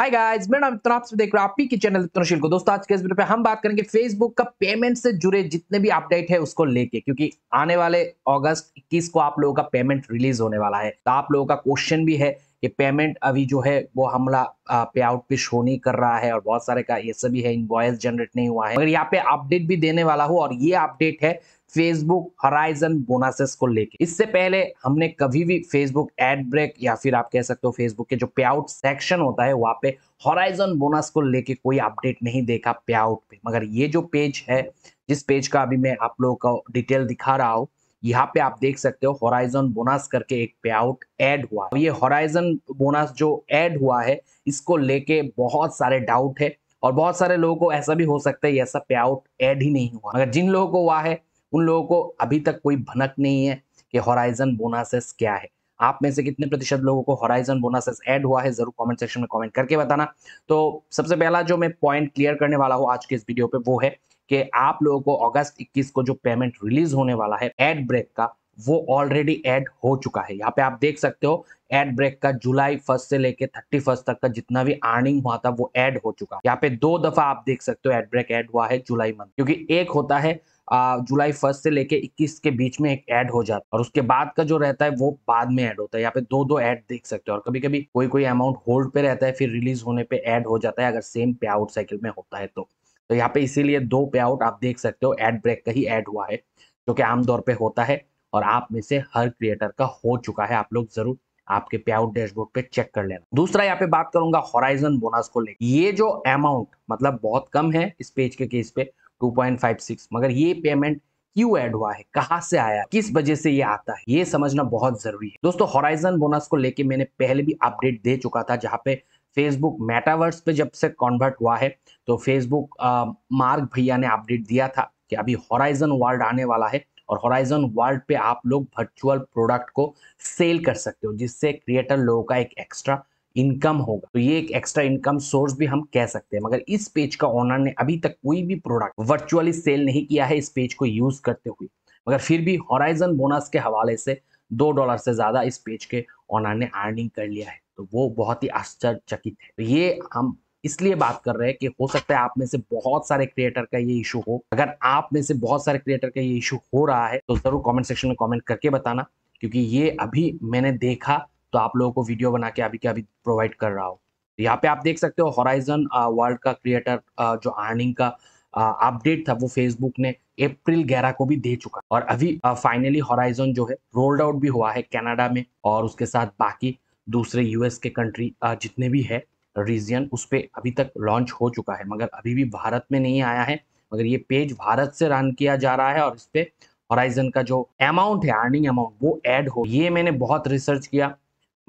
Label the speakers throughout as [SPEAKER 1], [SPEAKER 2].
[SPEAKER 1] hi guys मेरा नाम इतना आपसे देख रहे हो आपकी के चैनल इतनाशील को दोस्तों आज के इस वीडियो पे हम बात करेंगे फेसबुक का पेमेंट से जुड़े जितने भी अपडेट है उसको लेके क्योंकि आने वाले अगस्त 21 को आप लोगों का पेमेंट रिलीज होने वाला है तो आप लोगों का क्वेश्चन भी है कि पेमेंट अभी जो है वो हमला पे आउट पे शो नहीं कर रहा है और बहुत सारे का ये सभी है इनवॉइस जनरेट नहीं हुआ है मगर यहाँ पे अपडेट भी देने वाला हूँ और ये अपडेट है फेसबुक हराइजन बोनासेस को लेके इससे पहले हमने कभी भी फेसबुक एड ब्रेक या फिर आप कह सकते हो फेसबुक के जो पे आउट सेक्शन होता है वहां पे हराइजन बोनस को लेके कोई अपडेट नहीं देखा पे आउट पे मगर ये जो पेज है जिस पेज का अभी मैं आप लोगों को डिटेल दिखा रहा हूँ यहाँ पे आप देख सकते हो होराइजन बोनस करके एक पे आउट एड हुआ ये होराइजन बोनस जो एड हुआ है इसको लेके बहुत सारे डाउट है और बहुत सारे लोगों को ऐसा भी हो सकता है ऐसा पे आउट एड ही नहीं हुआ अगर जिन लोगों को हुआ है उन लोगों को अभी तक कोई भनक नहीं है कि होराइजन बोनासेस क्या है आप में से कितने प्रतिशत लोगों को हॉराइजन बोनासेस ऐड हुआ है जरूर कमेंट सेक्शन में कमेंट करके बताना तो सबसे पहला जो मैं पॉइंट क्लियर करने वाला हूँ आज के इस वीडियो पे वो है कि आप लोगों को अगस्त 21 को जो पेमेंट रिलीज होने वाला है एड ब्रेक का वो ऑलरेडी एड हो चुका है यहाँ पे आप देख सकते हो एड ब्रेक का जुलाई फर्स्ट से लेके थर्टी फर्स्ट तक का जितना भी अर्निंग हुआ था वो एड हो चुका है यहाँ पे दो दफा आप देख सकते हो एड ब्रेक एड हुआ है जुलाई मंथ क्योंकि एक होता है जुलाई फर्स्ट से लेके 21 के बीच में एक ऐड हो जाता है और उसके बाद का जो रहता है वो बाद में ऐड होता है यहाँ पे दो दो ऐड देख सकते हो और कभी कभी कोई कोई अमाउंट होल्ड पे रहता है फिर रिलीज होने पे ऐड हो जाता है अगर सेम पे आउट साइकिल में होता है तो तो यहाँ पे इसीलिए दो पे आउट आप देख सकते हो एड ब्रेक का ही एड हुआ है जो कि आमतौर पे होता है और आप में से हर क्रिएटर का हो चुका है आप लोग जरूर आपके पे आउट डैशबोर्ड पे चेक कर लेना दूसरा यहाँ पे बात करूंगा हॉराइजन बोनस को लेकर ये जो अमाउंट मतलब बहुत कम है इस पेज के केस पे 2.56 मगर ये पेमेंट क्यों ऐड हुआ है कहाँ से आया किस वजह से ये आता है ये समझना बहुत जरूरी है दोस्तों हॉराइजन बोनस को लेके मैंने पहले भी अपडेट दे चुका था जहाँ पे फेसबुक मेटावर्स पे जब से कन्वर्ट हुआ है तो फेसबुक मार्ग भैया ने अपडेट दिया था कि अभी हॉराइजन वर्ल्ड आने वाला है और हॉराइजन वर्ल्ड पे आप लोग वर्चुअल प्रोडक्ट को सेल कर सकते हो जिससे क्रिएटर लोगों का एक एक्स्ट्रा इनकम होगा तो ये एक एक्स्ट्रा इनकम सोर्स भी हम कह सकते हैं मगर इस पेज का ओनर ने अभी तक कोई भी प्रोडक्ट वर्चुअली सेल नहीं किया है इस पेज को यूज करते हुए मगर फिर भी हॉराइजन बोनस के हवाले से दो डॉलर से ज्यादा इस पेज के ओनर ने अर्निंग कर लिया है तो वो बहुत ही आश्चर्यचकित है तो ये हम इसलिए बात कर रहे हैं कि हो सकता है आप में से बहुत सारे क्रिएटर का ये इशू हो अगर आप में से बहुत सारे क्रिएटर का ये इशू हो रहा है तो जरूर कमेंट सेक्शन में कमेंट करके बताना क्योंकि ये अभी मैंने देखा तो आप लोगों को वीडियो बना के अभी के अभी प्रोवाइड कर रहा हो यहाँ पे आप देख सकते हो हॉराइजन वर्ल्ड का क्रिएटर जो अर्निंग का अपडेट था वो फेसबुक ने अप्रैल ग्यारह को भी दे चुका और अभी फाइनली हॉराइजन जो है रोल्ड आउट भी हुआ है कनाडा में और उसके साथ बाकी दूसरे यूएस के कंट्री जितने भी है रीजन उस पर अभी तक लॉन्च हो चुका है मगर अभी भी भारत में नहीं आया है मगर ये पेज भारत से रन किया जा रहा है और इस पर हॉराइजन का जो अमाउंट है अर्निंग अमाउंट वो ऐड हो ये मैंने बहुत रिसर्च किया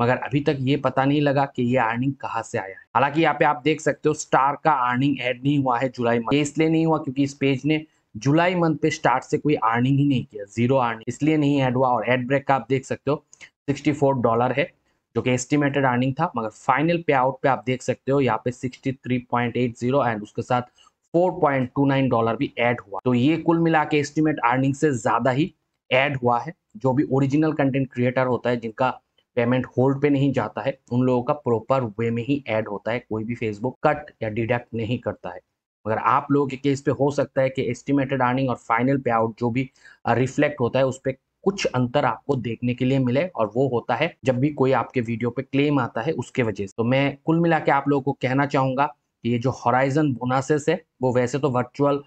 [SPEAKER 1] मगर अभी तक ये पता नहीं लगा कि ये अर्निंग कहाँ से आया है हालांकि यहाँ पे आप देख सकते हो स्टार का अर्निंग ऐड नहीं हुआ है जुलाई मंथ इसलिए नहीं हुआ क्योंकि इस पेज ने जुलाई मंथ पे स्टार्ट से कोई अर्निंग ही नहीं किया जीरो अर्निंग इसलिए नहीं ऐड हुआ और एड ब्रेक का आप देख सकते हो फोर डॉलर है जो कि एस्टिमेटेड अर्निंग था मगर फाइनल पे आउट पे आप देख सकते हो यहाँ पे 63.80 एंड उसके साथ 4.29 डॉलर भी ऐड हुआ तो ये कुल मिला के एस्टिमेट अर्निंग से ज़्यादा ही ऐड हुआ है जो भी ओरिजिनल कंटेंट क्रिएटर होता है जिनका पेमेंट होल्ड पे नहीं जाता है उन लोगों का प्रॉपर वे में ही ऐड होता है कोई भी फेसबुक कट या डिडक्ट नहीं करता है मगर आप लोगों के केस पे हो सकता है कि एस्टिमेटेड अर्निंग और फाइनल पे आउट जो भी रिफ्लेक्ट होता है उस पर कुछ अंतर आपको देखने के लिए मिले और वो होता है जब भी कोई आपके वीडियो पे क्लेम आता है उसके वजह से तो मैं कुल मिला के आप लोगों को कहना चाहूंगा कि ये जो हॉराइजन बोनासेस है वो वैसे तो वर्चुअल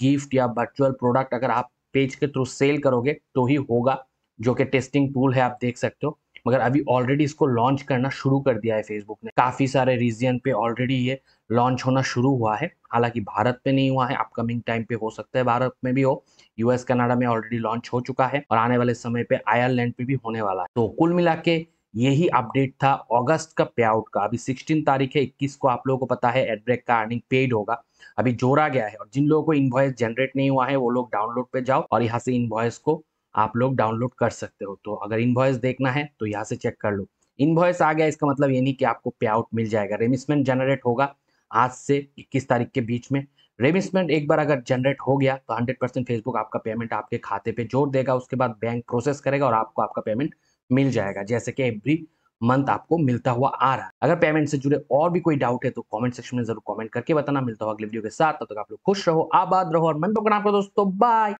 [SPEAKER 1] गिफ्ट या वर्चुअल प्रोडक्ट अगर आप पेज के थ्रू सेल करोगे तो ही होगा जो कि टेस्टिंग टूल है आप देख सकते हो मगर अभी ऑलरेडी इसको लॉन्च करना शुरू कर दिया है फेसबुक ने काफ़ी सारे रीजन पे ऑलरेडी ये लॉन्च होना शुरू हुआ है हालांकि भारत पे नहीं हुआ है अपकमिंग टाइम पे हो सकता है भारत में भी हो यूएस कनाडा में ऑलरेडी लॉन्च हो चुका है और आने वाले समय पे आयरलैंड पे भी होने वाला है तो कुल मिला के यही अपडेट था अगस्त का पे आउट का अभी सिक्सटीन तारीख है इक्कीस को आप लोगों को पता है एडब्रेक का अर्निंग पेड होगा अभी जोड़ा गया है और जिन लोगों को इन्वॉयस जनरेट नहीं हुआ है वो लोग डाउनलोड पे जाओ और यहाँ से इन्वॉयस को आप लोग डाउनलोड कर सकते हो तो अगर इनवॉइस देखना है तो यहाँ से चेक कर लो इनवॉइस आ गया इसका मतलब ये नहीं कि आपको पे आउट मिल जाएगा रेमिसमेंट जनरेट होगा आज से इक्कीस तारीख के बीच में रेमिसमेंट एक बार अगर जनरेट हो गया तो 100 परसेंट फेसबुक आपका पेमेंट आपके खाते पे जोड़ देगा उसके बाद बैंक प्रोसेस करेगा और आपको आपका पेमेंट मिल जाएगा जैसे कि एवरी मंथ आपको मिलता हुआ आ रहा है अगर पेमेंट से जुड़े और भी कोई डाउट है तो कॉमेंट सेक्शन में जरूर कॉमेंट करके बताना मिलता हुआ अगले वीडियो के साथ तब तो तक आप लोग खुश रहो आबाद रहो और मन पकड़ा आपको दोस्तों तो बाय